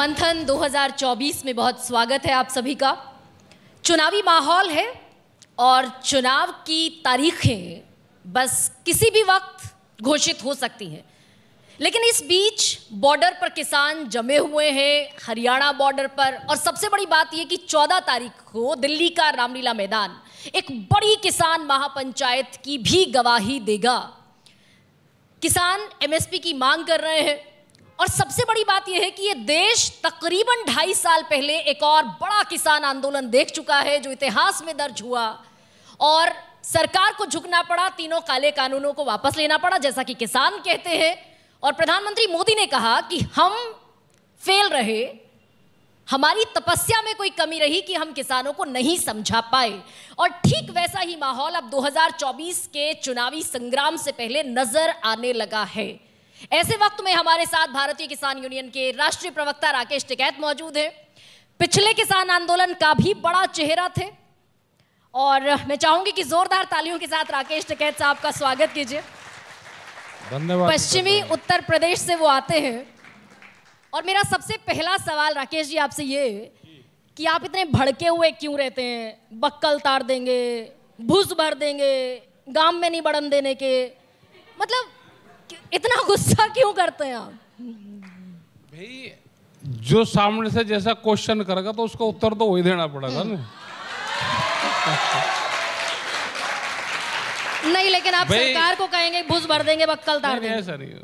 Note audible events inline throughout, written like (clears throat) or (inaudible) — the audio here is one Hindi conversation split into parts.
मंथन 2024 में बहुत स्वागत है आप सभी का चुनावी माहौल है और चुनाव की तारीखें बस किसी भी वक्त घोषित हो सकती हैं लेकिन इस बीच बॉर्डर पर किसान जमे हुए हैं हरियाणा बॉर्डर पर और सबसे बड़ी बात यह कि 14 तारीख को दिल्ली का रामलीला मैदान एक बड़ी किसान महापंचायत की भी गवाही देगा किसान एमएसपी की मांग कर रहे हैं और सबसे बड़ी बात यह है कि यह देश तकरीबन ढाई साल पहले एक और बड़ा किसान आंदोलन देख चुका है जो इतिहास में दर्ज हुआ और सरकार को झुकना पड़ा तीनों काले कानूनों को वापस लेना पड़ा जैसा कि किसान कहते हैं और प्रधानमंत्री मोदी ने कहा कि हम फेल रहे हमारी तपस्या में कोई कमी रही कि हम किसानों को नहीं समझा पाए और ठीक वैसा ही माहौल अब 2024 के चुनावी संग्राम से पहले नजर आने लगा है ऐसे वक्त में हमारे साथ भारतीय किसान यूनियन के राष्ट्रीय प्रवक्ता राकेश टिकैत मौजूद हैं पिछले किसान आंदोलन का भी बड़ा चेहरा थे और मैं चाहूंगी कि जोरदार तालियों के साथ राकेश टिकैत साहब का स्वागत कीजिए धन्यवाद पश्चिमी उत्तर प्रदेश से वो आते हैं और मेरा सबसे पहला सवाल राकेश जी आपसे ये कि आप इतने भड़के हुए क्यों रहते हैं बक्कल तार देंगे भूस भर देंगे गांव में नहीं बड़न देने के मतलब इतना गुस्सा क्यों करते हैं आप भाई जो सामने से जैसा क्वेश्चन करेगा तो उसका उत्तर तो वही देना पड़ेगा ना नहीं लेकिन आप सरकार को कहेंगे भूस भर देंगे बक्कल तार देंगे सर नहीं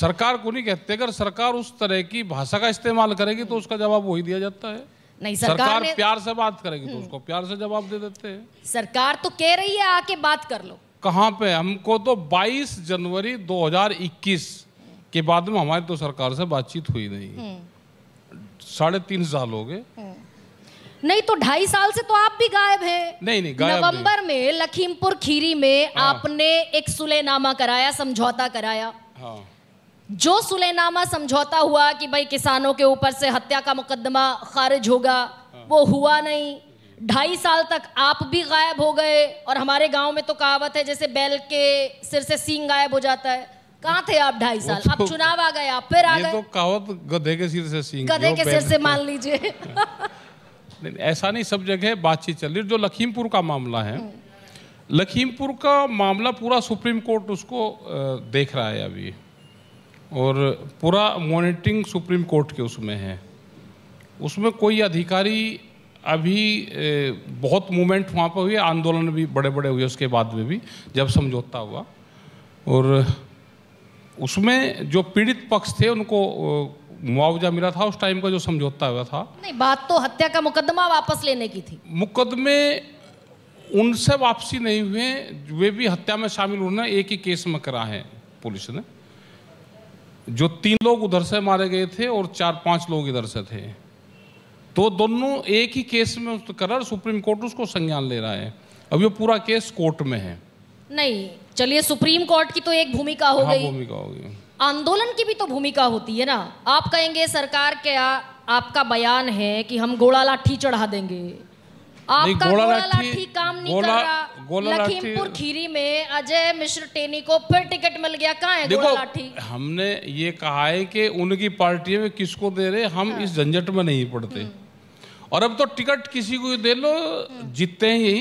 सरकार को नहीं कहते अगर सरकार उस तरह की भाषा का इस्तेमाल करेगी तो उसका जवाब वही दिया जाता है नहीं सरकार, सरकार ने... प्यार से बात करेगी तो हम्म। उसको प्यार से जवाब दे देते हैं सरकार तो कह रही है आके बात कर लो कहाँ पे हमको तो 22 जनवरी 2021 के बाद में हमारी तो सरकार से बातचीत हुई नहीं हम्म। साढ़े तीन साल हो गए हम्म। नहीं तो ढाई साल से तो आप भी गायब हैं नहीं नहीं गायब नवंबर में लखीमपुर खीरी में हाँ। आपने एक सुलेनामा कराया समझौता कराया हाँ। जो सुलेनामा समझौता हुआ कि भाई किसानों के ऊपर से हत्या का मुकदमा खारिज होगा हाँ। वो हुआ नहीं ढाई साल तक आप भी गायब हो गए और हमारे गांव में तो कहावत है जैसे बैल के सिर से सींग गायब हो जाता है कहाँ थे आप ढाई साल तो आप चुनाव आ गए आप फिर आ गए तो कहावत गधे के सिर से सींग गधे के सिर से (laughs) मान लीजिए नहीं, ऐसा नहीं सब जगह बातचीत चल रही जो लखीमपुर का मामला है लखीमपुर का मामला पूरा सुप्रीम कोर्ट उसको देख रहा है अभी और पूरा मॉनिटरिंग सुप्रीम कोर्ट के उसमें है उसमें कोई अधिकारी अभी बहुत मूवमेंट वहाँ पर हुए आंदोलन भी बड़े बड़े हुए उसके बाद में भी जब समझौता हुआ और उसमें जो पीड़ित पक्ष थे उनको मुआवजा मिला था उस टाइम का जो समझौता हुआ था नहीं बात तो हत्या का मुकदमा वापस लेने की थी मुकदमे उनसे वापसी नहीं हुए वे भी हत्या में शामिल होना एक ही केस में करा है पुलिस ने जो तीन लोग उधर से मारे गए थे और चार पांच लोग इधर से थे तो दोनों एक ही केस में उस कर रहा सुप्रीम कोर्ट उसको संज्ञान ले रहा है अब ये पूरा केस कोर्ट में है नहीं चलिए सुप्रीम कोर्ट की तो एक भूमिका हो हाँ, गई भूमिका हो गई आंदोलन की भी तो भूमिका होती है ना आप कहेंगे सरकार क्या आपका बयान है कि हम गोला लाठी चढ़ा देंगे आपका गोला लाठी काम नहीं गोला, कर रहा लखीमपुर खीरी में अजय मिश्र टेनी को फिर टिकट मिल गया कहा है गोला लाठी हमने ये कहा है कि उनकी पार्टी में किसको दे रहे हम हाँ। इस झंझट में नहीं पड़ते हम्म। और अब तो टिकट किसी को दे लो जीतते ही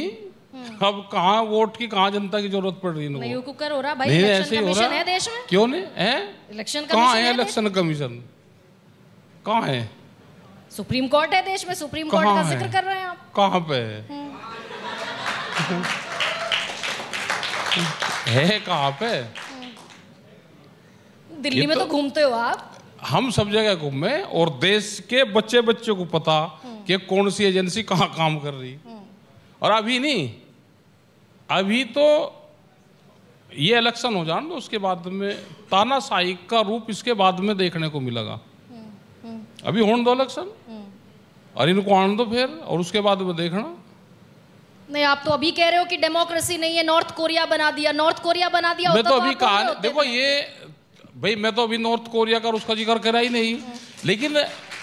हम्म। अब कहा वोट की कहा जनता की जरूरत पड़ रही है नहीं ऐसे ही हो रहा है देश में क्यों नहीं है इलेक्शन कहाँ है इलेक्शन कमीशन कहाँ है सुप्रीम कोर्ट है देश में सुप्रीम कोर्ट का जिक्र कर रहे हैं आप कहाँ पे है हम्म। है कहाँ पे हम्म। दिल्ली में तो, तो घूमते हो आप हम सब जगह घूमे और देश के बच्चे बच्चे को पता कि कौन सी एजेंसी कहाँ काम कर रही हम्म। और अभी नहीं अभी तो ये इलेक्शन हो जान तो उसके बाद में तानाशाही का रूप इसके बाद में देखने को मिलेगा हम्म, हम्म। अभी होने दो इलेक्शन और इनको आने दो फिर और उसके बाद में देखना नहीं आप तो अभी कह रहे हो कि डेमोक्रेसी नहीं है नॉर्थ कोरिया बना दिया नॉर्थ कोरिया बना दिया मैं तो, तो अभी कहा देखो ये भाई मैं तो अभी नॉर्थ कोरिया का उसका जिक्र करा ही नहीं लेकिन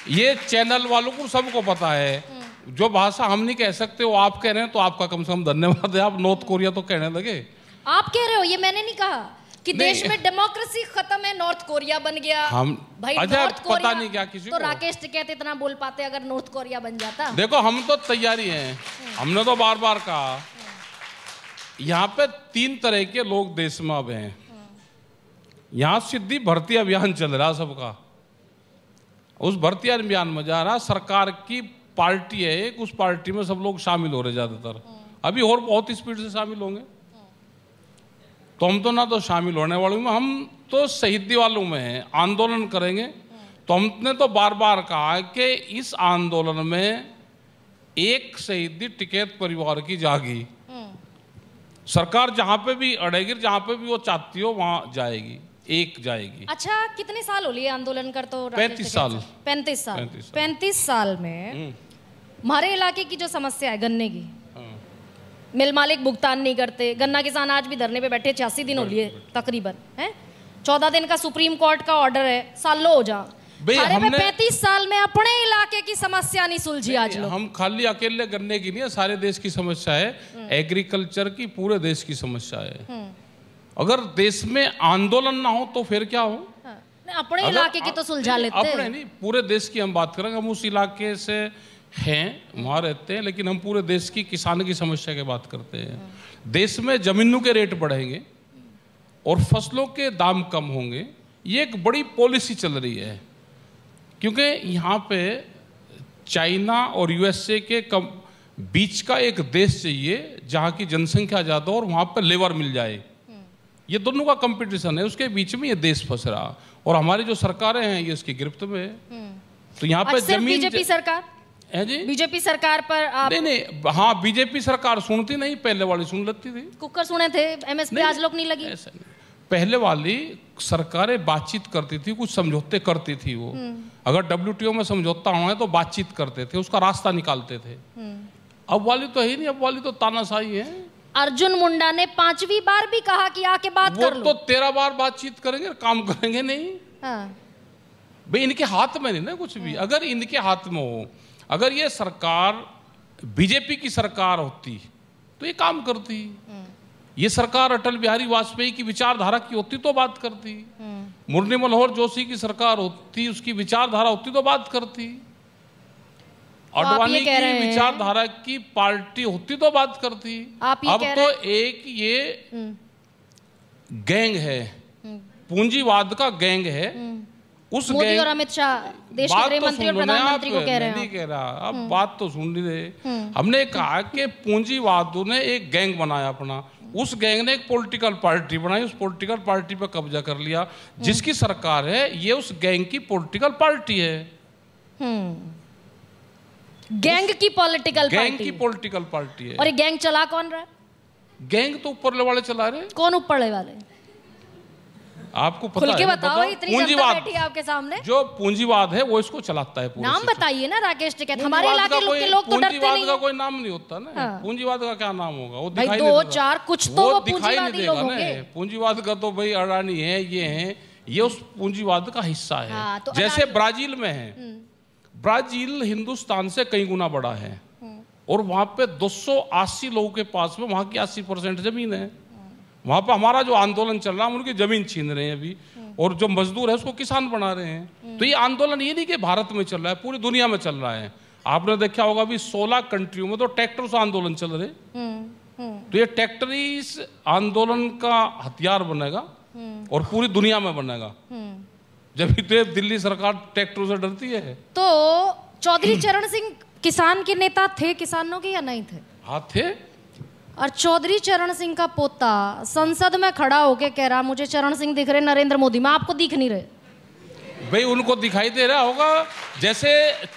ये चैनल वालों को सबको पता है हम्म। जो भाषा हम नहीं कह सकते वो आप कह रहे हैं तो आपका कम से कम धन्यवाद है आप नॉर्थ कोरिया तो कहने लगे आप कह रहे हो ये मैंने नहीं कहा कि नहीं। देश में डेमोक्रेसी खत्म है नॉर्थ कोरिया बन गया हम भाई नॉर्थ कोरिया अच्छा, पता नहीं क्या किसी तो राकेश टिकैत इतना बोल पाते अगर नॉर्थ कोरिया बन जाता देखो हम तो तैयारी हैं हम्म। हमने तो बार बार कहा हम्म। यहाँ पे तीन तरह के लोग देश में अब हैं यहाँ सिद्धि भर्ती अभियान चल रहा सबका उस भर्ती अभियान में जा रहा सरकार की पार्टी है एक उस पार्टी में सब लोग शामिल हो रहे ज़्यादातर हाँ। अभी और बहुत स्पीड से शामिल होंगे हाँ। तो हम तो ना तो शामिल होने वालों में हम तो शहीदी वालों में हैं आंदोलन करेंगे हाँ। तो हमने तो बार बार कहा कि इस आंदोलन में एक शहीदी टिकेत परिवार की जागी सरकार जहां पे भी अड़ेगी जहां पे भी वो चाहती हो वहां जाएगी एक जाएगी अच्छा कितने साल हो लिए आंदोलन कर तो पैंतीस साल पैंतीस साल पैंतीस साल में हम्म। हमारे इलाके की जो समस्या है गन्ने की हाँ। मिल मालिक भुगतान नहीं करते गन्ना किसान आज भी धरने पे बैठे छियासी दिन हो लिए तकरीबन है चौदह दिन का सुप्रीम कोर्ट का ऑर्डर है सालों हो जा पैंतीस साल में अपने इलाके की समस्या नहीं सुलझी आज हम खाली अकेले गन्ने की नहीं सारे देश की समस्या है एग्रीकल्चर हम्म। की पूरे देश की समस्या है हम्म। अगर देश में आंदोलन ना हो तो फिर क्या हो हाँ। अपने इलाके की तो सुलझा लेते अपने नहीं पूरे देश की हम बात करेंगे हम उस इलाके से हैं वहाँ रहते हैं लेकिन हम पूरे देश की किसान की समस्या की बात करते हैं हाँ। देश में जमीनों के रेट बढ़ेंगे और फसलों के दाम कम होंगे ये एक बड़ी पॉलिसी चल रही है क्योंकि यहाँ पे चाइना और यूएसए के कम बीच का एक देश चाहिए जहाँ की जनसंख्या ज़्यादा और वहाँ पर लेबर मिल जाए ये दोनों का कंपटीशन है उसके बीच में ये देश फंस रहा और हमारी जो सरकारें हैं ये इसकी गिरफ्त में है हम्म। तो यहाँ पर जमीन बीजेपी सरकार है जी बीजेपी सरकार पर आप नहीं नहीं हाँ बीजेपी सरकार सुनती नहीं पहले वाली सुन लेती थी कुकर सुने थे एमएसपी आज लोग नहीं लगी ऐसा नहीं। पहले वाली सरकारें बातचीत करती थी कुछ समझौते करती थी वो हम्म। अगर डब्ल्यू में समझौता हो तो बातचीत करते थे उसका रास्ता निकालते थे हम्म। अब वाली तो है ही नहीं अब वाली तो तानाशाही है अर्जुन मुंडा ने पांचवी बार भी कहा कि आके बात कर तो लो तो तेरह बार बातचीत करेंगे काम करेंगे नहीं हाँ। भाई इनके हाथ में नहीं ना कुछ भी हाँ। अगर इनके हाथ में हो अगर ये सरकार बीजेपी की सरकार होती तो ये काम करती हाँ। ये सरकार अटल बिहारी वाजपेयी की विचारधारा की होती तो बात करती हाँ। मुरली मनोहर जोशी की सरकार होती उसकी विचारधारा होती तो बात करती अडवाणी की विचारधारा की पार्टी होती तो बात करती आप अब तो एक ये हम्म। गैंग है हम्म। पूंजीवाद का गैंग है हम्म। उस गैंग और अमित शाह देश के तो गृह मंत्री तो और प्रधानमंत्री को कह रहे हैं कह रहा अब बात तो सुन रहे हमने कहा कि पूंजीवाद ने एक गैंग बनाया अपना उस गैंग ने एक पॉलिटिकल पार्टी बनाई उस पॉलिटिकल पार्टी पर कब्जा कर लिया जिसकी सरकार है ये उस गैंग की पॉलिटिकल पार्टी है गैंग की पॉलिटिकल गैंग की पॉलिटिकल पार्टी है और गैंग चला कौन रहा गैंग तो ऊपर वाले चला रहे कौन ऊपर वाले आपको पता है बताओ इतनी जनता बैठी है आपके सामने जो पूंजीवाद है वो इसको चलाता है नाम बताइए ना राकेश टिकैत हमारे इलाके के लोग तो डरते नहीं का कोई नाम नहीं होता ना हाँ। पूंजीवाद का क्या नाम होगा वो दिखाई दो चार कुछ तो वो पूंजीवादी लोग होंगे पूंजीवाद का तो भाई अडानी है ये है ये उस पूंजीवाद का हिस्सा है हाँ, तो जैसे ब्राजील में है हम्म। ब्राजील हिंदुस्तान से कई गुना बड़ा है हम्म। और वहां पे 280 लोगों के पास में वहां की 80 परसेंट जमीन है हम्म। वहां पर हमारा जो आंदोलन चल रहा है उनकी जमीन छीन रहे हैं अभी हम्म। और जो मजदूर है उसको किसान बना रहे हैं तो ये आंदोलन ये नहीं कि भारत में चल रहा है पूरी दुनिया में चल रहा है आपने देखा होगा अभी सोलह कंट्रियों में तो ट्रैक्टर से आंदोलन चल रहे तो ये ट्रैक्टर आंदोलन का हथियार बनेगा और पूरी दुनिया में बनेगा जब दिल्ली सरकार ट्रैक्टरों से डरती है तो चौधरी (clears throat) चरण सिंह किसान के नेता थे किसानों के या नहीं थे हाँ थे और चौधरी चरण सिंह का पोता संसद में खड़ा होके कह रहा मुझे चरण सिंह दिख रहे नरेंद्र मोदी में आपको दिख नहीं रहे भाई उनको दिखाई दे रहा होगा जैसे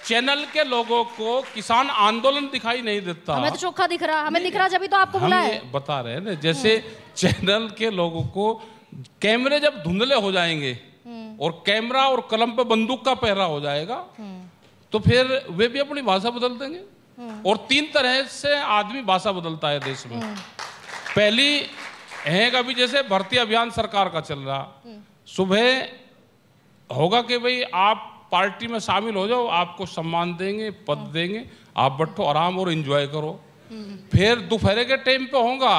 चैनल के लोगों को किसान आंदोलन दिखाई नहीं देता हमें तो चोखा दिख रहा हमें दिख रहा जब तो आपको बुला है बता रहे हैं ना जैसे हाँ। चैनल के लोगों को कैमरे जब धुंधले हो जाएंगे और कैमरा और कलम पे बंदूक का पहरा हो जाएगा तो फिर वे भी अपनी भाषा बदल देंगे और तीन तरह से आदमी भाषा बदलता है देश में पहली है कभी जैसे भर्ती अभियान सरकार का चल रहा सुबह होगा कि भाई आप पार्टी में शामिल हो जाओ आपको सम्मान देंगे पद देंगे आप बैठो आराम और एंजॉय करो फिर दोपहर के टाइम पे होगा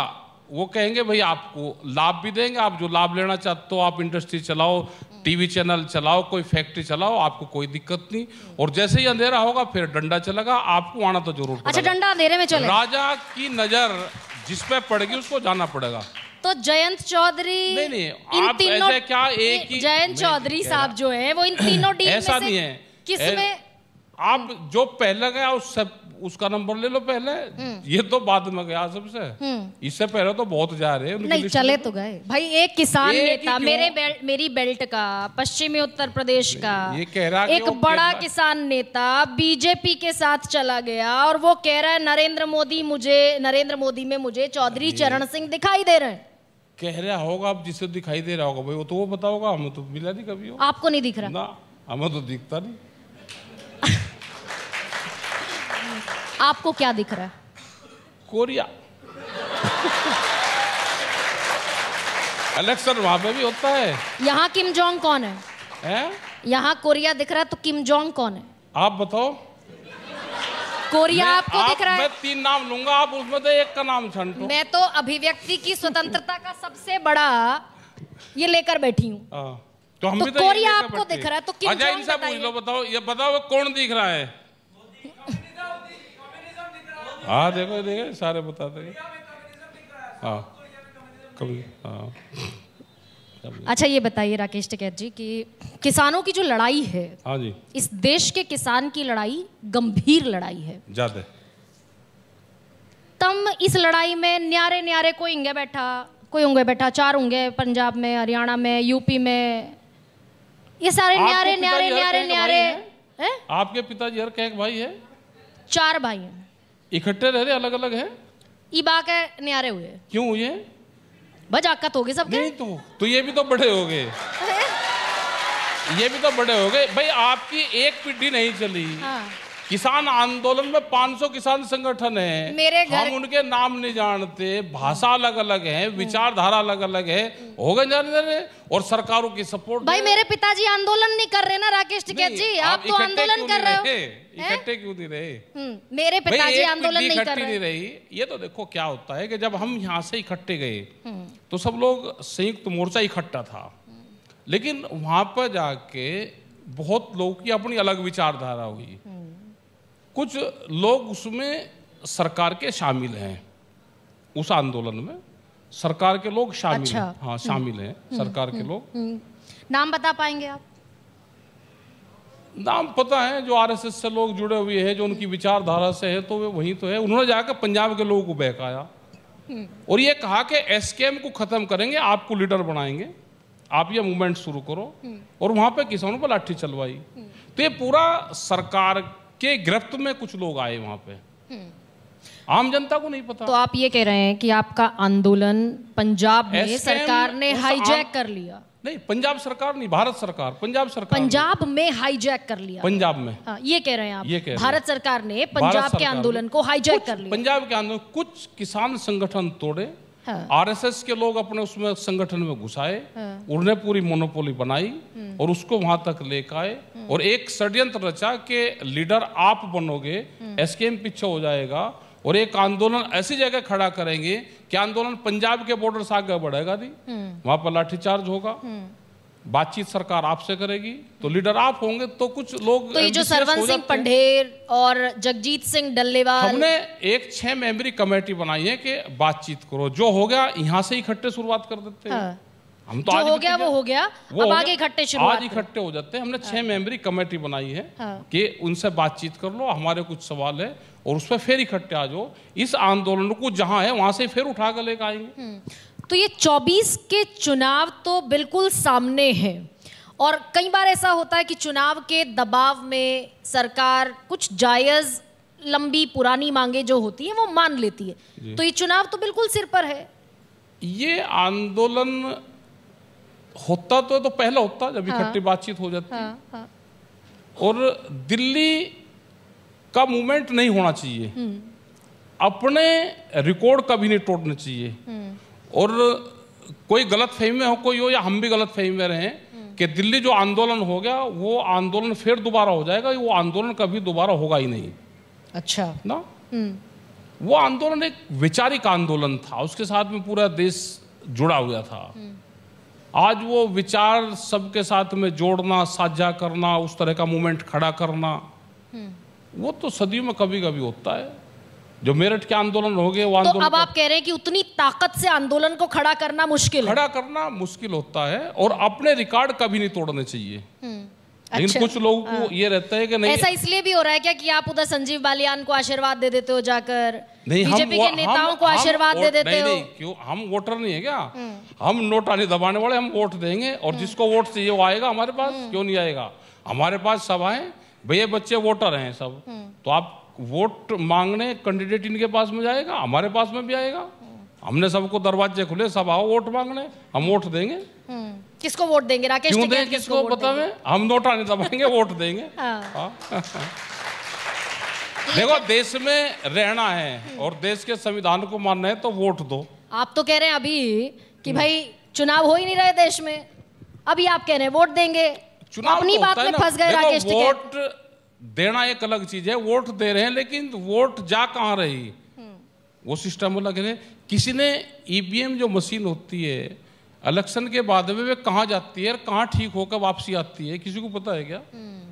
वो कहेंगे भाई आपको लाभ भी देंगे आप जो लाभ लेना चाहते हो आप इंडस्ट्री चलाओ टीवी चैनल चलाओ कोई फैक्ट्री चलाओ आपको कोई दिक्कत नहीं और जैसे ही अंधेरा होगा फिर डंडा चलेगा आपको आना तो जरूर अच्छा डंडा अंधेरे में चले राजा की नजर जिस पे पड़ेगी उसको जाना पड़ेगा तो जयंत चौधरी नहीं नहीं आप ऐसे क्या एक ही जयंत चौधरी साहब जो है वो इन तीनों टीम ऐसा नहीं है किसमें आप जो पहले गया उस सब उसका नंबर ले लो पहले हम्म। ये तो बाद में गया सबसे हम्म। इससे पहले तो बहुत जा रहे नहीं चले तो गए भाई एक किसान नेता मेरे बेल्ट मेरी बेल्ट का पश्चिमी उत्तर प्रदेश का ये कह रहा एक बड़ा किसान नेता बीजेपी के साथ चला गया और वो कह रहा है नरेंद्र मोदी मुझे नरेंद्र मोदी में मुझे चौधरी चरण सिंह दिखाई दे रहे हैं कह रहा होगा आप जिसे दिखाई दे रहा होगा भाई वो तो वो बताओगा हमें तो मिला नहीं कभी आपको नहीं दिख रहा ना हमें तो दिखता नहीं आपको क्या दिख रहा है कोरिया इलेक्शन वहां पे भी होता है यहाँ किम जोंग कौन है, हैं? यहाँ कोरिया दिख रहा है तो किम जोंग कौन है आप बताओ कोरिया आपको आप, दिख रहा है मैं तीन नाम लूंगा आप उसमें से एक का नाम छंटो मैं तो अभिव्यक्ति की स्वतंत्रता का सबसे बड़ा ये लेकर बैठी हूँ हाँ, तो, हम तो, भी तो कोरिया आपको दिख रहा है तो किम अच्छा, जोंग बताओ ये बताओ कौन दिख रहा है हाँ देखो देखो सारे बता देंगे हाँ, हाँ। अच्छा ये बताइए राकेश टिकैत जी कि किसानों की जो लड़ाई है हाँ जी इस देश के किसान की लड़ाई गंभीर लड़ाई है ज्यादा तम इस लड़ाई में न्यारे न्यारे कोई इंगे बैठा कोई उंगे बैठा चार उंगे पंजाब में हरियाणा में यूपी में ये सारे न्यारे न्यारे न्यारे न्यारे आपके पिताजी हर कह भाई है चार भाई हैं इकट्ठे रह रहे अलग अलग है इबा के न्यारे हुए क्यों हुए बजाकत हो गए सबके नहीं तो तो ये भी तो बड़े हो गए (laughs) ये भी तो बड़े हो गए भाई आपकी एक पिड्डी नहीं चली हाँ। किसान आंदोलन में 500 किसान संगठन है मेरे घर... हम उनके नाम नहीं जानते भाषा अलग अलग है विचारधारा अलग अलग है हो गए जानते और सरकारों की सपोर्ट भाई मेरे पिताजी आंदोलन नहीं कर रहे ना राकेश टिकैत जी आप तो आंदोलन कर रहे हो इकट्ठे क्यों नहीं रहे हम्म, मेरे पिताजी आंदोलन नहीं कर रहे रही ये तो देखो क्या होता है कि जब हम यहाँ से इकट्ठे गए हम्म। तो सब लोग संयुक्त मोर्चा इकट्ठा था लेकिन वहां पर जाके बहुत लोगों की अपनी अलग विचारधारा हुई हम्म। कुछ लोग उसमें सरकार के शामिल हैं उस आंदोलन में सरकार के लोग शामिल अच्छा। हैं हाँ शामिल हैं हम्म। सरकार के हम्म। लोग हम्म। नाम बता पाएंगे आप नाम पता है जो आरएसएस से लोग जुड़े हुए हैं जो उनकी विचारधारा से है तो वे वही तो है उन्होंने जाकर पंजाब के लोगों को बहकाया और ये कहा कि एसकेएम को खत्म करेंगे आपको लीडर बनाएंगे आप ये मूवमेंट शुरू करो और वहां पे किसानों पर लाठी चलवाई तो ये पूरा सरकार के गिरफ्त में कुछ लोग आए वहाँ पे हम्म। आम जनता को नहीं पता तो आप ये कह रहे हैं कि आपका आंदोलन पंजाब में सरकार ने हाईजैक कर लिया नहीं पंजाब सरकार नहीं भारत सरकार पंजाब सरकार पंजाब में हाईजैक कर लिया पंजाब में हाँ, ये कह रहे हैं आप ये कह भारत सरकार ने पंजाब के आंदोलन को हाईजैक कर लिया पंजाब के आंदोलन कुछ किसान संगठन तोड़े हाँ। आरएसएस के लोग अपने उसमें संगठन में घुसाए हाँ। उन्हें पूरी मोनोपोली बनाई हम्म। और उसको वहां तक लेकर आए हम्म। और एक षड्यंत्र रचा के लीडर आप बनोगे हम्म। एसकेएम पीछे हो जाएगा और एक आंदोलन ऐसी जगह खड़ा करेंगे कि आंदोलन पंजाब के बॉर्डर से आगे बढ़ेगा दी वहां पर लाठीचार्ज होगा बातचीत सरकार आपसे करेगी तो लीडर आप होंगे तो कुछ लोग तो ये जो सरवन सिंह पंडेर और जगजीत सिंह डल्लेवाल हमने एक छह मेंबरी कमेटी बनाई है कि बातचीत करो जो हो गया यहाँ से इकट्ठे शुरुआत कर देते हैं हाँ। हम तो आज हो गया वो हो गया वो अब आगे इकट्ठे आज इकट्ठे हो जाते हैं हमने छह हाँ। मेंबरी कमेटी बनाई है हाँ। कि उनसे बातचीत कर लो हमारे कुछ सवाल है और उस पर फिर इकट्ठे आ जाओ इस आंदोलन को जहाँ है वहां से फिर उठा कर लेकर आएंगे हम्म। तो ये 24 के चुनाव तो बिल्कुल सामने हैं और कई बार ऐसा होता है कि चुनाव के दबाव में सरकार कुछ जायज़ लंबी पुरानी मांगे जो होती है वो मान लेती है तो ये चुनाव तो बिल्कुल सिर पर है ये आंदोलन होता तो, तो पहला होता जब हाँ। इकट्ठी हाँ, बातचीत हो जाती हाँ, हाँ। और दिल्ली का मूवमेंट नहीं होना चाहिए हम्म। अपने रिकॉर्ड कभी नहीं टूटना चाहिए हम्म। और कोई गलत फहमी में हो कोई हो या हम भी गलत फहमी में रहें हम्म। कि दिल्ली जो आंदोलन हो गया वो आंदोलन फिर दोबारा हो जाएगा वो आंदोलन कभी दोबारा होगा ही नहीं अच्छा ना हम्म। वो आंदोलन एक वैचारिक आंदोलन था उसके साथ में पूरा देश जुड़ा हुआ था हम्म। आज वो विचार सबके साथ में जोड़ना साझा करना उस तरह का मूवमेंट खड़ा करना वो तो सदियों में कभी कभी होता है जो मेरठ के आंदोलन हो गए वो तो आंदोलन तो अब आप कह रहे हैं कि उतनी ताकत से आंदोलन को खड़ा करना मुश्किल खड़ा करना मुश्किल होता है और अपने रिकॉर्ड कभी नहीं तोड़ने चाहिए हम्म, लेकिन अच्छा, कुछ लोगों को हाँ। ये रहता है कि नहीं ऐसा इसलिए भी हो रहा है क्या कि आप उधर संजीव बालियान को आशीर्वाद दे देते हो जाकर नहीं बीजेपी के नेताओं को आशीर्वाद दे देते नहीं, हो नहीं, क्यों हम वोटर नहीं है क्या हम्म। हम नोट आने दबाने वाले हम वोट देंगे और हम्म। जिसको वोट चाहिए वो आएगा हमारे पास क्यों नहीं आएगा हमारे पास सब आए भैया बच्चे वोटर हैं सब तो आप वोट मांगने कैंडिडेट इनके पास में जाएगा हमारे पास में भी आएगा हमने सबको दरवाजे खुले सब आओ वोट मांगने हम वोट देंगे हम्म, किसको वोट देंगे राकेश क्यों देंगे किसको बतावे हम नोटा नहीं दबाएंगे वोट देंगे हाँ। हाँ। (laughs) देखो देश में रहना है और देश के संविधान को मानना है तो वोट दो आप तो कह रहे हैं अभी कि भाई चुनाव हो ही नहीं रहे देश में अभी आप कह रहे हैं वोट देंगे चुनाव अपनी तो बात में फंस गए राकेश वोट देना एक अलग चीज है वोट दे रहे हैं लेकिन वोट जा कहाँ रही हम्म। वो सिस्टम अलग है किसी ने ईवीएम e जो मशीन होती है इलेक्शन के बाद में वे कहाँ जाती है और कहाँ ठीक होकर वापसी आती है किसी को पता है क्या हम्म।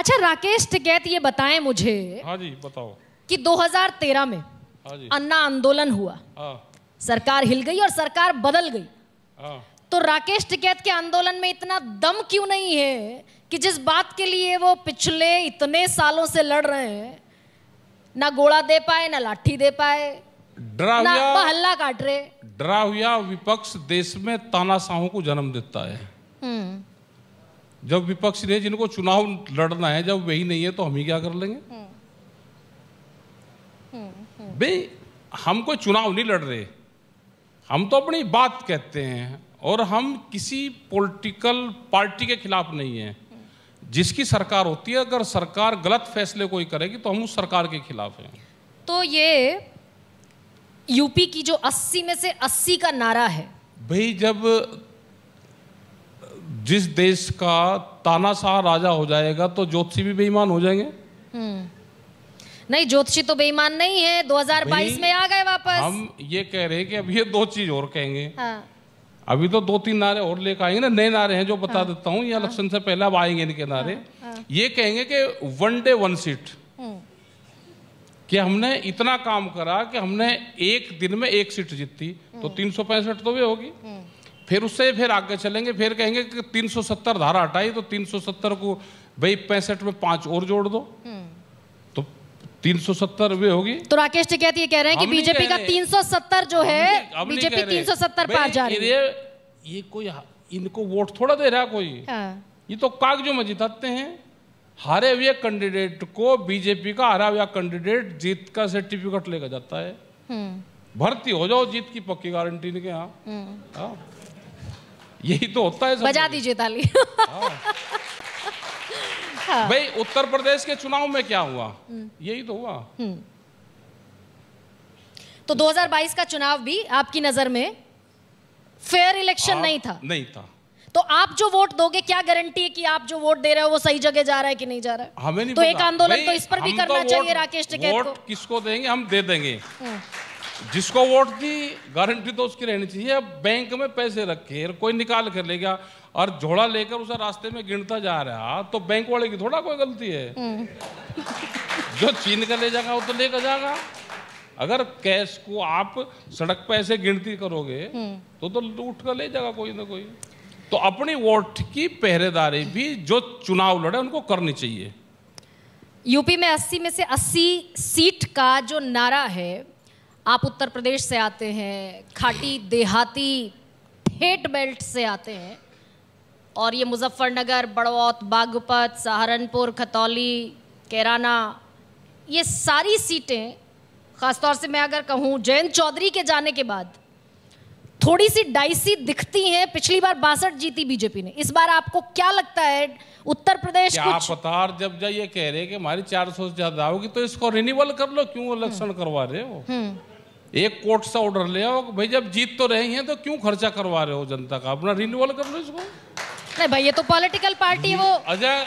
अच्छा राकेश टिकैत ये बताए मुझे हाँ जी बताओ कि 2013 में हाँ जी अन्ना आंदोलन हुआ हाँ। सरकार हिल गई और सरकार बदल गई हाँ। तो राकेश टिकैत के आंदोलन में इतना दम क्यों नहीं है कि जिस बात के लिए वो पिछले इतने सालों से लड़ रहे हैं ना गोला दे पाए ना लाठी दे पाए ड्रा हुआ हल्ला काट रहे डरा हुआ विपक्ष देश में तानाशाहों को जन्म देता है हम्म। जब विपक्ष ने जिनको चुनाव लड़ना है जब वही नहीं है तो हम ही क्या कर लेंगे हम्म। हम्म, भाई हम कोई चुनाव नहीं लड़ रहे हम तो अपनी बात कहते हैं और हम किसी पॉलिटिकल पार्टी के खिलाफ नहीं है जिसकी सरकार होती है अगर सरकार गलत फैसले कोई करेगी तो हम उस सरकार के खिलाफ हैं तो ये यूपी की जो 80 में से 80 का नारा है भाई जब जिस देश का तानाशाह राजा हो जाएगा तो ज्योतिषी भी बेईमान हो जाएंगे हम्म। नहीं ज्योतिषी तो बेईमान नहीं है 2022 में आ गए वापस हम ये कह रहे हैं कि अब ये दो चीज और कहेंगे हाँ। अभी तो दो तीन नारे और लेकर आएंगे ना नए नारे हैं जो बता हाँ, देता हूँ ये इलेक्शन हाँ, से पहले अब आएंगे इनके हाँ, नारे हाँ, ये कहेंगे कि वन डे वन सीट कि हमने इतना काम करा कि हमने एक दिन में एक सीट जीती तो हम्म। तीन सौ पैंसठ तो भी होगी हम्म। फिर उससे फिर आगे चलेंगे फिर कहेंगे कि तीन सौ सत्तर धारा हटाई तो तीन सौ सत्तर को भाई पैंसठ में पांच और जोड़ दो हम्म। 370 वे होगी तो राकेश टिकैत ये कह रहे हैं कि बीजेपी का 370 जो है बीजेपी 370 पार जा रही है ये कोई इनको वोट थोड़ा दे रहा कोई हाँ। ये तो कागजों में जिताते हैं हारे हुए कैंडिडेट को बीजेपी का हरा हुआ कैंडिडेट जीत का सर्टिफिकेट लेकर जाता है हम्म। भर्ती हो जाओ जीत की पक्की गारंटी इनके यहाँ हम्म। हाँ। यही तो होता है बजा दीजिए ताली हाँ। था हाँ। भाई उत्तर प्रदेश के चुनाव में क्या हुआ हम्म। यही तो हुआ हम्म। तो 2022 का चुनाव भी आपकी नजर में फेयर इलेक्शन नहीं था नहीं था तो आप जो वोट दोगे क्या गारंटी है कि आप जो वोट दे रहे हो वो सही जगह जा रहा है कि नहीं जा रहा है हमें नहीं तो एक आंदोलन तो इस पर भी करना तो चाहिए राकेश टिकैत को वोट किसको देंगे हम दे देंगे हाँ। जिसको वोट दी गारंटी तो उसकी रहनी चाहिए अब बैंक में पैसे रखे कोई निकाल कर ले गया और झोड़ा लेकर उसे रास्ते में गिनता जा रहा तो बैंक वाले की थोड़ा कोई गलती है हम्म। जो छीन कर ले जाएगा वो तो लेकर जाएगा अगर कैश को आप सड़क पे ऐसे गिनती करोगे हम्म। तो तो लूट कर ले जाएगा कोई ना कोई तो अपनी वोट की पहरेदारी भी जो चुनाव लड़े उनको करनी चाहिए यूपी में 80 में से 80 सीट का जो नारा है आप उत्तर प्रदेश से आते हैं खाटी देहाती ठेठ बेल्ट से आते हैं और ये मुजफ्फरनगर बड़ौत बागपत सहारनपुर खतौली कैराना ये सारी सीटें ख़ासतौर से मैं अगर कहूँ जयंत चौधरी के जाने के बाद थोड़ी सी डाइसी दिखती हैं पिछली बार बासठ जीती बीजेपी ने इस बार आपको क्या लगता है उत्तर प्रदेश क्या कुछ... पतार जब जा ये कह रहे कि हमारी 400 से ज्यादा होगी तो इसको रिन्यूअल कर लो क्यों इलेक्शन हम्म। करवा रहे हो हम्म। एक कोर्ट सा ऑर्डर ले आओ भाई जब जीत तो रहे हैं तो क्यों खर्चा करवा रहे हो जनता का अपना रिन्यूअल कर लो इसको नहीं भाई ये तो पॉलिटिकल पार्टी है वो अजय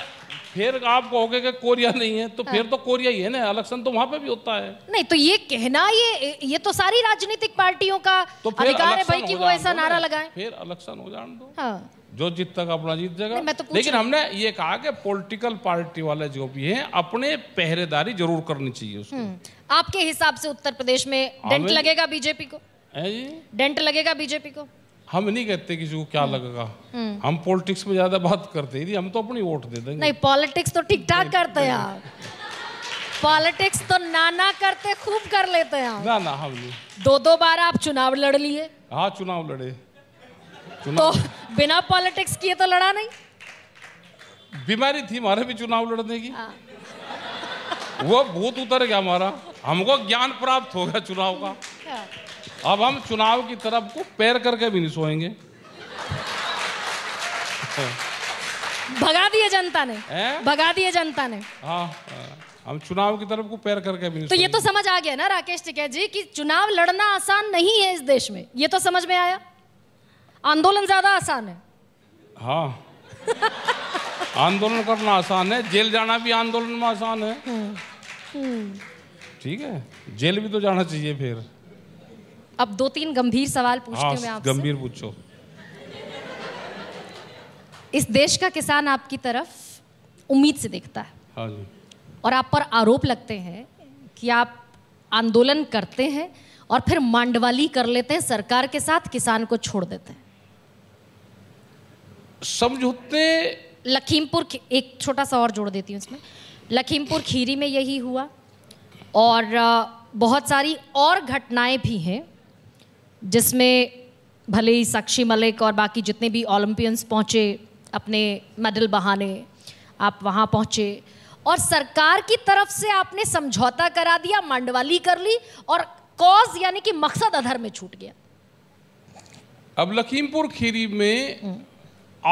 फिर आप कहोगे कि कोरिया नहीं है तो हाँ। फिर तो कोरिया ही है ना इलेक्शन तो वहां पे भी होता है नहीं तो ये कहना ये ये तो सारी राजनीतिक पार्टियों का तो अधिकार है भाई कि वो ऐसा नारा लगाएं फिर इलेक्शन हो जान दो हाँ। जो जीत तक अपना जीत जाएगा तो लेकिन हमने ये कहा कि पॉलिटिकल पार्टी वाले जो भी हैं अपने पहरेदारी जरूर करनी चाहिए उसको हम्म। आपके हिसाब से उत्तर प्रदेश में हाँ डेंट लगेगा बीजेपी को डेंट लगेगा बीजेपी को हम नहीं कहते किसी को क्या हम्म। लगेगा हम्म। हम पॉलिटिक्स में ज्यादा बात करते ही हम तो अपनी वोट दे देंगे नहीं पॉलिटिक्स तो ठीक ठाक करते हैं आप पॉलिटिक्स तो नाना करते खूब कर लेते हैं ना ना हम नहीं दो दो बार आप चुनाव लड़ लिए हाँ चुनाव लड़े तो चुनाव तो बिना पॉलिटिक्स किए तो लड़ा नहीं बीमारी थी हमारे भी चुनाव लड़ने की हाँ। वो बहुत उतर गया हमारा हमको ज्ञान प्राप्त होगा चुनाव का अब हम चुनाव की तरफ को पैर करके भी नहीं सोएंगे भगा दिए जनता ने ए? भगा दिए जनता ने हाँ, हाँ हम चुनाव की तरफ को पैर करके भी नहीं तो ये तो समझ आ गया ना राकेश टिकैत जी कि चुनाव लड़ना आसान नहीं है इस देश में ये तो समझ में आया आंदोलन ज्यादा आसान है हाँ आंदोलन करना आसान है जेल जाना भी आंदोलन में आसान है हम्म, हम्म। ठीक है जेल भी तो जाना चाहिए फिर अब दो तीन गंभीर सवाल हाँ, पूछते हैं आपसे गंभीर पूछो इस देश का किसान आपकी तरफ उम्मीद से देखता है हाँ जी और आप पर आरोप लगते हैं कि आप आंदोलन करते हैं और फिर मांडवाली कर लेते हैं सरकार के साथ किसान को छोड़ देते हैं समझौते लखीमपुर एक छोटा सा और जोड़ देती हूँ इसमें लखीमपुर खीरी में यही हुआ और बहुत सारी और घटनाएं भी हैं जिसमें भले ही साक्षी मलिक और बाकी जितने भी ओलंपियंस पहुँचे अपने मेडल बहाने आप वहाँ पहुँचे और सरकार की तरफ से आपने समझौता करा दिया मंडवाली कर ली और कॉज यानी कि मकसद अधर में छूट गया अब लखीमपुर खीरी में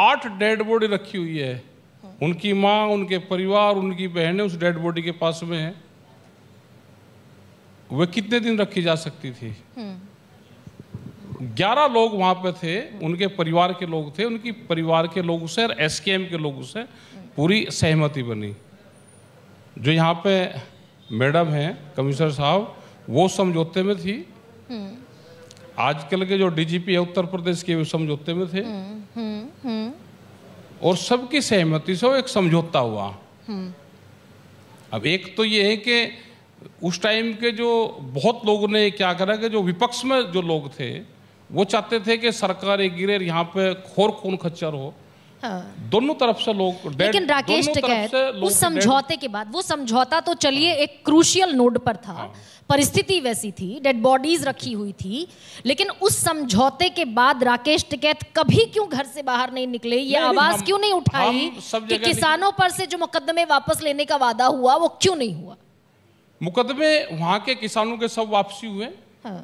आठ डेड बॉडी रखी हुई है हम्म। उनकी माँ उनके परिवार उनकी बहनें उस डेड बॉडी के पास में हैं वे कितने दिन रखी जा सकती थी हम्म। ग्यारह लोग वहां पे थे उनके परिवार के लोग थे उनकी परिवार के लोगों से और एस के लोगों से पूरी सहमति बनी जो यहाँ पे मैडम हैं कमिश्नर साहब वो समझौते में थी हम्म। आजकल के जो डीजीपी है उत्तर प्रदेश के वो समझौते में थे हम्म, और सबकी सहमति से वो एक समझौता हुआ अब एक तो ये है कि उस टाइम के जो बहुत लोगों ने क्या करा कि जो विपक्ष में जो लोग थे वो चाहते थे कि सरकार एक गिरे यहाँ पे खोर खून खच्चर हो हाँ। दोनों तरफ से लोग लेकिन राकेश टिकैत उस समझौते के बाद वो समझौता तो चलिए हाँ। एक क्रूशियल नोड पर था हाँ। परिस्थिति वैसी थी डेड बॉडीज रखी हुई थी लेकिन उस समझौते के बाद राकेश टिकैत कभी क्यों घर से बाहर नहीं निकले ये आवाज क्यों नहीं उठाई कि किसानों पर से जो मुकदमे वापस लेने का वादा हुआ वो क्यों नहीं हुआ मुकदमे वहां के किसानों के सब वापसी हुए हाँ।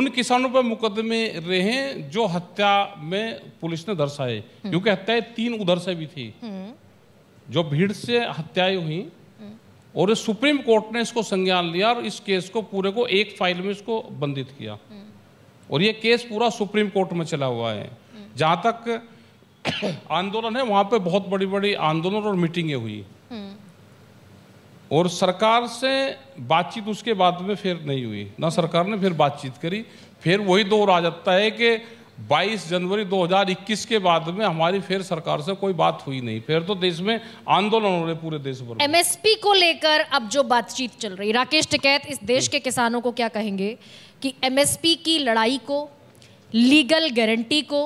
उन किसानों पर मुकदमे रहे जो हत्या में पुलिस ने दर्शाए हम्म। क्योंकि हत्याएं तीन उधर से भी थी हम्म। जो भीड़ से हत्याएं हुई हम्म। और सुप्रीम कोर्ट ने इसको संज्ञान लिया और इस केस को पूरे को एक फाइल में इसको बंधित किया और ये केस पूरा सुप्रीम कोर्ट में चला हुआ है जहां तक आंदोलन है वहां पर बहुत बड़ी बड़ी आंदोलन और मीटिंगें हुई और सरकार से बातचीत उसके बाद में फिर नहीं हुई ना सरकार ने फिर बातचीत करी फिर वही दौर आ जाता है कि 22 जनवरी 2021 के बाद में हमारी फिर सरकार से कोई बात हुई नहीं फिर तो देश में आंदोलन हो रहे पूरे देश भर एमएसपी को लेकर अब जो बातचीत चल रही राकेश टिकैत इस देश के किसानों को क्या कहेंगे कि एमएसपी की लड़ाई को लीगल गारंटी को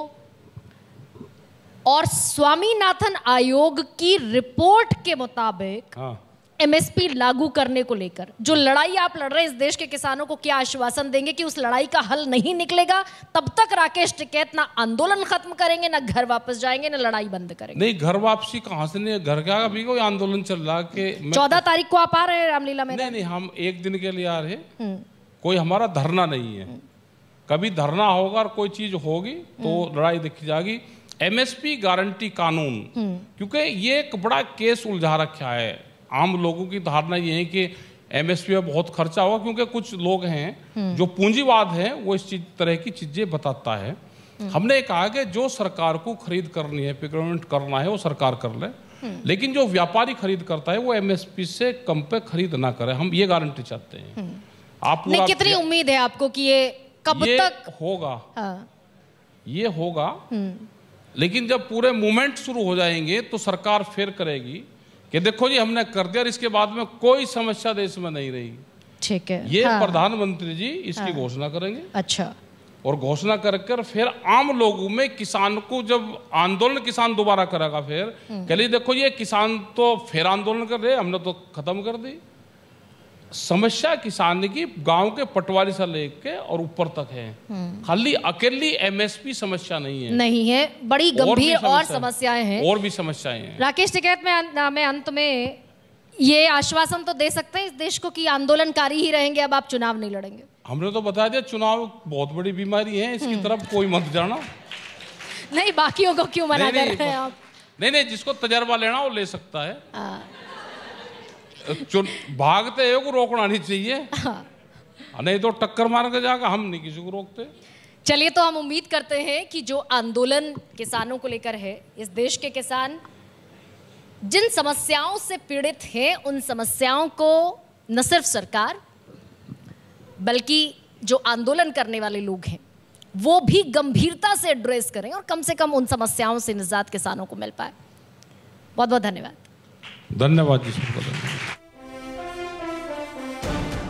और स्वामीनाथन आयोग की रिपोर्ट के मुताबिक हाँ। एमएसपी लागू करने को लेकर जो लड़ाई आप लड़ रहे हैं इस देश के किसानों को क्या आश्वासन देंगे कि उस लड़ाई का हल नहीं निकलेगा तब तक राकेश टिकैत ना आंदोलन खत्म करेंगे ना घर वापस जाएंगे ना लड़ाई बंद करेंगे नहीं घर वापसी कहां से नहीं घर का अभी कोई आंदोलन चल रहा है चौदह तारीख को आप आ रहे हैं रामलीला में नहीं नहीं हम एक दिन के लिए आ रहे हम्म। कोई हमारा धरना नहीं है हम्म। कभी धरना होगा और कोई चीज होगी तो हम्म। लड़ाई देखी जाएगी एमएसपी गारंटी कानून क्योंकि ये एक बड़ा केस उलझा रखा है आम लोगों की धारणा ये है कि एमएसपी में बहुत खर्चा होगा क्योंकि कुछ लोग हैं हम्म। जो पूंजीवाद हैं वो इस चीज तरह की चीजें बताता है हम्म। हमने कहा कि जो सरकार को खरीद करनी है पिक्रोमेंट करना है वो सरकार कर ले हम्म। लेकिन जो व्यापारी खरीद करता है वो एमएसपी से कम पे खरीद ना करे हम ये गारंटी चाहते हैं आप नहीं कितनी उम्मीद है आपको कि ये कब ये तक होगा हाँ। ये होगा लेकिन जब पूरे मूवमेंट शुरू हो जाएंगे तो सरकार फिर करेगी कि देखो जी हमने कर दिया और इसके बाद में कोई समस्या देश में नहीं रही ठीक है ये हाँ। प्रधानमंत्री जी इसकी हाँ। घोषणा करेंगे अच्छा और घोषणा कर कर फिर आम लोगों में किसान को जब आंदोलन किसान दोबारा करेगा फिर हम्म। कह देखो ये किसान तो फिर आंदोलन कर रहे हमने तो खत्म कर दी समस्या किसान की गांव के पटवारी से लेके और ऊपर तक है हम्म। खाली अकेली एमएसपी समस्या नहीं है नहीं है बड़ी गंभीर और, और समस्याएं हैं और भी समस्याएं हैं राकेश टिकैत में अं- अंत में ये आश्वासन तो दे सकते हैं इस देश को कि आंदोलनकारी ही रहेंगे अब आप चुनाव नहीं लड़ेंगे हमने तो बता दिया चुनाव बहुत बड़ी बीमारी है इसकी हम्म। तरफ कोई मत जाना नहीं बाकियों को क्यों मना कर रहे हैं आप नहीं नहीं जिसको तजर्बा लेना वो ले सकता है हाँ। चुन भागते है को रोकना नहीं चाहिए हाँ।, हाँ। नहीं तो टक्कर मार के जाकर हम नहीं किसी को रोकते चलिए तो हम उम्मीद करते हैं कि जो आंदोलन किसानों को लेकर है इस देश के किसान जिन समस्याओं से पीड़ित हैं उन समस्याओं को न सिर्फ सरकार बल्कि जो आंदोलन करने वाले लोग हैं वो भी गंभीरता से एड्रेस करें और कम से कम उन समस्याओं से निजात किसानों को मिल पाए बहुत बहुत धन्यवाद धन्यवाद जी सबका धन्यवाद